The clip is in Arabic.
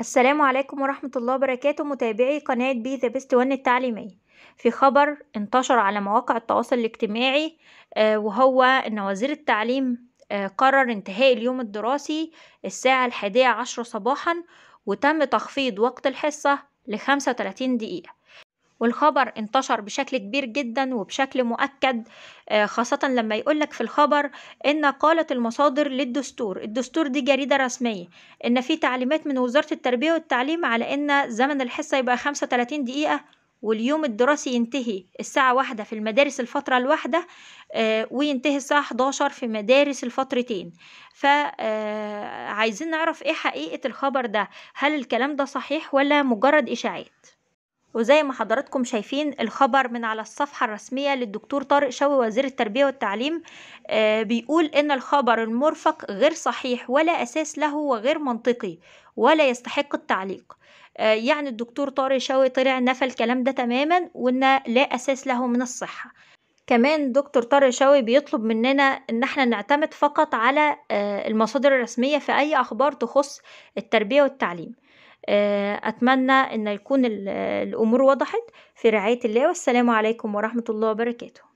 السلام عليكم ورحمة الله وبركاته متابعي قناة بي ذا بيست وان التعليمية في خبر انتشر على مواقع التواصل الاجتماعي آه، وهو أن وزير التعليم آه، قرر انتهاء اليوم الدراسي الساعة الحادية عشر صباحا وتم تخفيض وقت الحصة لخمسة وتلاتين دقيقة والخبر انتشر بشكل كبير جدا وبشكل مؤكد آه، خاصة لما يقولك في الخبر إن قالت المصادر للدستور الدستور دي جريدة رسمية إن في تعليمات من وزارة التربية والتعليم على إن زمن الحصة يبقى 35 دقيقة واليوم الدراسي ينتهي الساعة واحدة في المدارس الفترة الواحدة آه، وينتهي الساعة 11 في مدارس الفترتين فعايزين آه، نعرف ايه حقيقة الخبر ده هل الكلام ده صحيح ولا مجرد إشاعات وزي ما حضراتكم شايفين الخبر من على الصفحة الرسمية للدكتور طارق شوي وزير التربية والتعليم آه، بيقول إن الخبر المرفق غير صحيح ولا أساس له وغير منطقي ولا يستحق التعليق آه، يعني الدكتور طارق شوي طلع نفى الكلام ده تماما وإن لا أساس له من الصحة كمان دكتور طارق شوي بيطلب مننا ان احنا نعتمد فقط على آه، المصادر الرسميه في اي اخبار تخص التربيه والتعليم آه، أتمنى أن يكون الأمور وضحت في رعاية الله والسلام عليكم ورحمة الله وبركاته